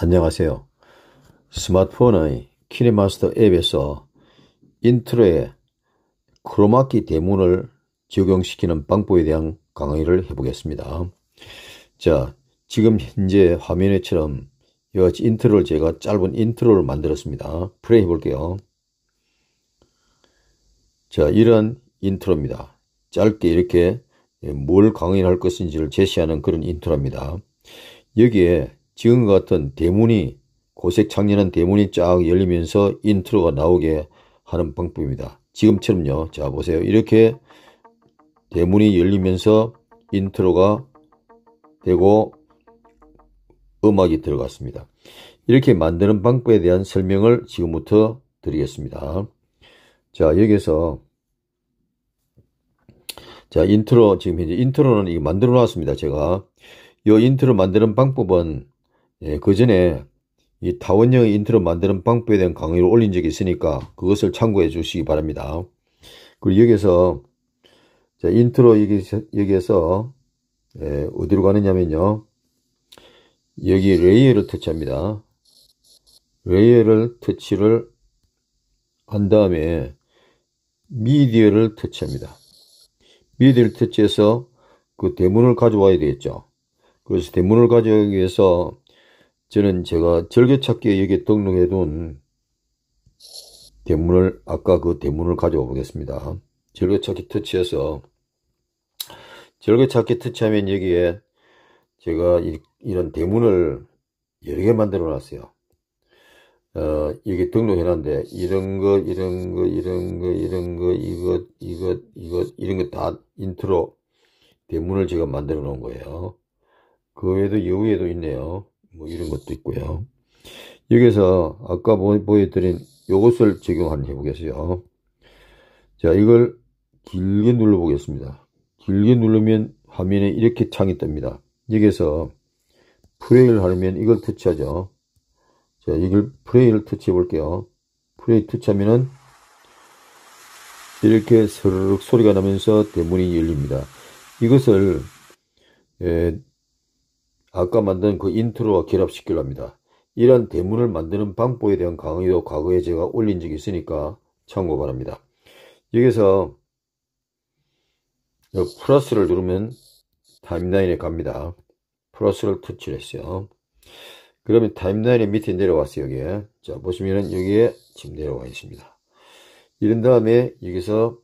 안녕하세요. 스마트폰의 키네마스터 앱에서 인트로에 크로마키 대문을 적용시키는 방법에 대한 강의를 해보겠습니다. 자, 지금 현재 화면에처럼 여같이 인트로를 제가 짧은 인트로를 만들었습니다. 플레이 해볼게요. 자, 이런 인트로입니다. 짧게 이렇게 뭘 강의할 것인지를 제시하는 그런 인트로입니다. 여기에 지금과 같은 대문이 고색 창년한 대문이 쫙 열리면서 인트로가 나오게 하는 방법입니다. 지금처럼요. 자 보세요. 이렇게 대문이 열리면서 인트로가 되고 음악이 들어갔습니다. 이렇게 만드는 방법에 대한 설명을 지금부터 드리겠습니다. 자 여기에서 자 인트로 지금 현재 인트로는 만들어 놨습니다. 제가 이 인트로 만드는 방법은 예, 그 전에 이 타원형 인트로 만드는 방법에 대한 강의를 올린 적이 있으니까 그것을 참고해 주시기 바랍니다. 그리고 여기서 에 자, 인트로 여기, 여기에서 예, 어디로 가느냐면요. 여기 레이어를 터치합니다. 레이어를 터치를 한 다음에 미디어를 터치합니다. 미디어를 터치해서 그 대문을 가져와야 되겠죠. 그래서 대문을 가져오기 위해서 저는 제가 절개찾기에 여기 등록해 둔 대문을 아까 그 대문을 가져와 보겠습니다. 절개찾기 터치해서 절개찾기 터치하면 여기에 제가 이, 런 대문을 여러 개 만들어 놨어요. 어, 여기 등록해 놨는데 이런 거 이런 거 이런 거 이런 거 이것 이것 이것 이런 거 다 인트로 대문을 제가 만들어 놓은 거예요. 그 외에도 여기에도 있네요. 뭐 이런 것도 있고요. 여기서 아까 보여드린 요것을 적용 한번 해보겠어요. 자, 이걸 길게 눌러보겠습니다. 길게 누르면 화면에 이렇게 창이 뜹니다. 여기서 프레이를 하려면 이걸 터치하죠. 자, 이걸 프레이를 터치해 볼게요. 프레이 터치하면은 이렇게 스르륵 소리가 나면서 대문이 열립니다. 이것을 예, 아까 만든 그 인트로와 결합시키려 합니다. 이런 대문을 만드는 방법에 대한 강의도 과거에 제가 올린 적이 있으니까 참고 바랍니다. 여기서 플러스를 누르면 타임라인에 갑니다. 플러스를 터치했어요. 를 그러면 타임라인의 밑에 내려왔어요. 여기에. 자 보시면은 여기에 지금 내려와 있습니다. 이런 다음에 여기서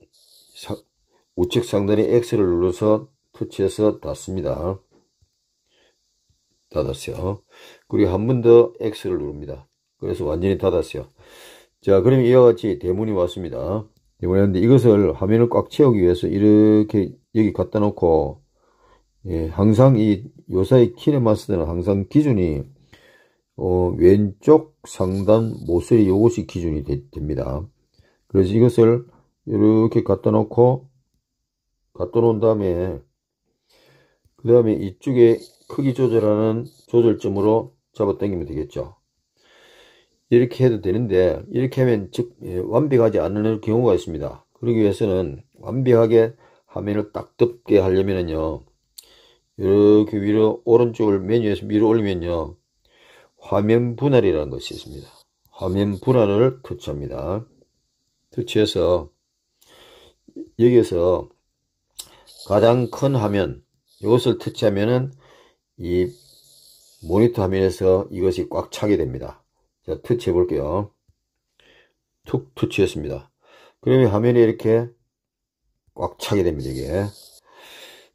우측 상단에 X를 눌러서 터치해서 닫습니다. 닫았어요. 그리고 한 번 더 X를 누릅니다. 그래서 완전히 닫았어요. 자, 그럼 이와 같이 대문이 왔습니다. 대문이 왔는데 이것을 화면을 꽉 채우기 위해서 이렇게 여기 갖다 놓고, 예, 항상 이 요사의 키네마스터는 항상 기준이, 어, 왼쪽 상단 모서리 요것이 기준이 되, 됩니다. 그래서 이것을 이렇게 갖다 놓고, 갖다 놓은 다음에, 그 다음에 이쪽에 크기 조절하는 조절점으로 잡아당기면 되겠죠 이렇게 해도 되는데 이렇게 하면 즉 예, 완벽하지 않는 경우가 있습니다 그러기 위해서는 완벽하게 화면을 딱 덮게 하려면요 이렇게 위로 오른쪽을 메뉴에서 위로 올리면요 화면 분할이라는 것이 있습니다 화면 분할을 터치합니다 터치해서 여기에서 가장 큰 화면 이것을 터치하면은 이 모니터 화면에서 이것이 꽉 차게 됩니다. 자, 터치해 볼게요. 툭 터치했습니다. 그러면 화면이 이렇게 꽉 차게 됩니다, 이게.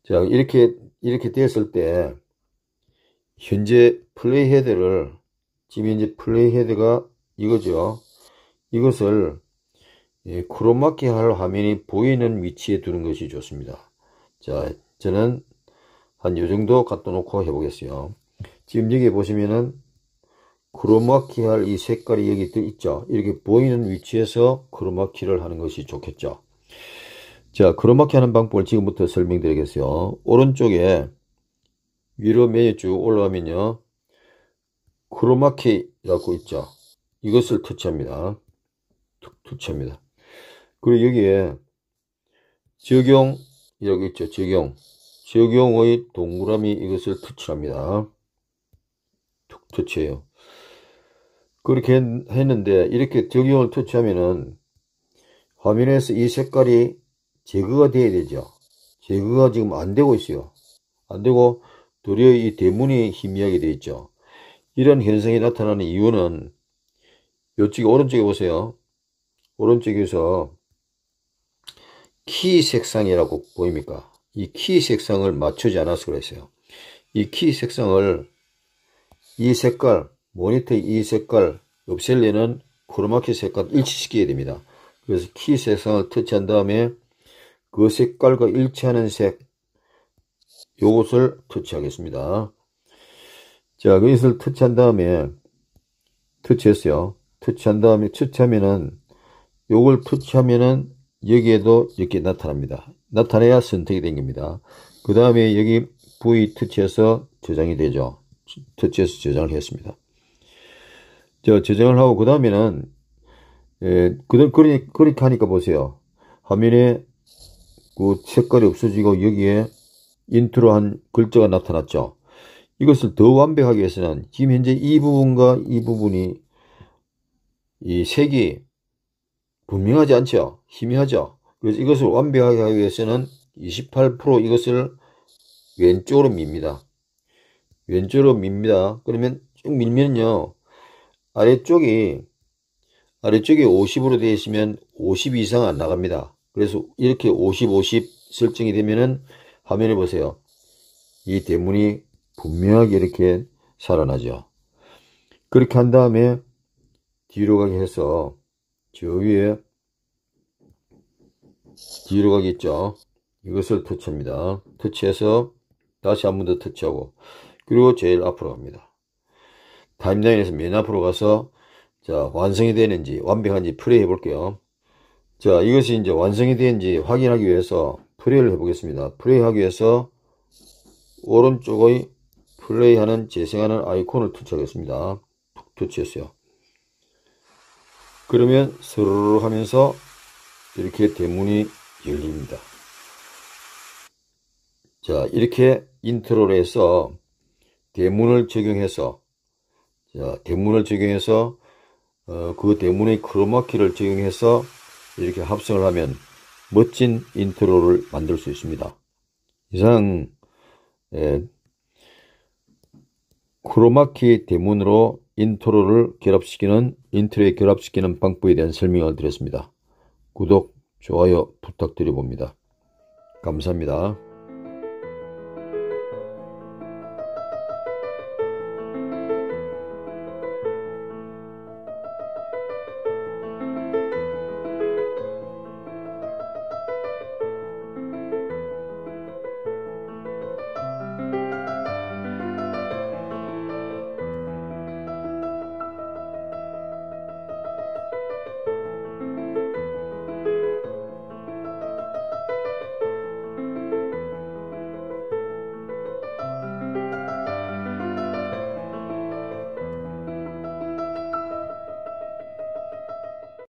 자, 이렇게, 이렇게 떼었을 때, 현재 플레이 헤드를, 지금 이제 플레이 헤드가 이거죠. 이것을 예, 크로마키 할 화면이 보이는 위치에 두는 것이 좋습니다. 자, 저는 한 요정도 갖다 놓고 해보겠어요 지금 여기 보시면은 크로마키 할 이 색깔이 여기 또 있죠 이렇게 보이는 위치에서 크로마키를 하는 것이 좋겠죠 자 크로마키 하는 방법을 지금부터 설명드리겠어요 오른쪽에 위로 메뉴 쭉 올라가면요 크로마키라고 있죠 이것을 터치합니다 터치합니다 그리고 여기에 적용이라고 있죠 적용 지역용의 동그라미 이것을 터치합니다. 툭 터치해요. 그렇게 했는데 이렇게 적용을 터치하면은 화면에서 이 색깔이 제거가 돼야 되죠. 제거가 지금 안 되고 있어요. 안 되고 도리어 이 대문이 희미하게 되어 있죠. 이런 현상이 나타나는 이유는 이쪽 오른쪽에 보세요. 오른쪽에서 키 색상이라고 보입니까? 이키 색상을 맞추지 않아서 그랬어요. 이 키 색상을 이 색깔, 모니터 이 색깔 없앨려는 크로마키 색깔 일치시켜야 됩니다. 그래서 키 색상을 터치한 다음에 그 색깔과 일치하는 색 요것을 터치하겠습니다. 자, 그것을 터치한 다음에 터치했어요. 터치한 다음에 터치하면은 요걸 터치하면은 여기에도 이렇게 나타납니다. 나타내야 선택이 된 겁니다. 그 다음에 여기 V 터치해서 저장이 되죠. 터치해서 저장을 했습니다. 저 저장을 하고 그 다음에는 그대그 클릭, 클하니까 보세요. 화면에 그 색깔이 없어지고 여기에 인트로한 글자가 나타났죠. 이것을 더 완벽하게 해서는 지금 현재 이 부분과 이 부분이 이 색이 분명하지 않죠. 희미하죠. 그래서 이것을 완벽하게 하기 위해서는 28% 이것을 왼쪽으로 밉니다. 왼쪽으로 밉니다. 그러면 쭉 밀면요. 아래쪽이 아래쪽이 50으로 되어 있으면 50 이상 안 나갑니다. 그래서 이렇게 50, 50 설정이 되면은 화면을 보세요. 이 대문이 분명하게 이렇게 살아나죠. 그렇게 한 다음에 뒤로 가게 해서 저 위에 뒤로 가겠죠 이것을 터치합니다 터치해서 다시 한 번 더 터치하고 그리고 제일 앞으로 갑니다 타임라인에서 맨 앞으로 가서 자 완성이 되는지 완벽한지 플레이 해 볼게요 자 이것이 이제 완성이 되는지 확인하기 위해서 플레이를 해 보겠습니다 플레이 하기 위해서 오른쪽의 플레이하는 재생하는 아이콘을 터치하겠습니다 터치했어요 그러면 스르르 하면서 이렇게 대문이 열립니다. 자, 이렇게 인트로를 해서 대문을 적용해서 자, 대문을 적용해서 어, 그 대문의 크로마키를 적용해서 이렇게 합성을 하면 멋진 인트로를 만들 수 있습니다. 이상 예, 크로마키 대문으로 인트로를 결합시키는 인트로에 결합시키는 방법에 대한 설명을 드렸습니다. 구독, 좋아요 부탁드려봅니다. 감사합니다.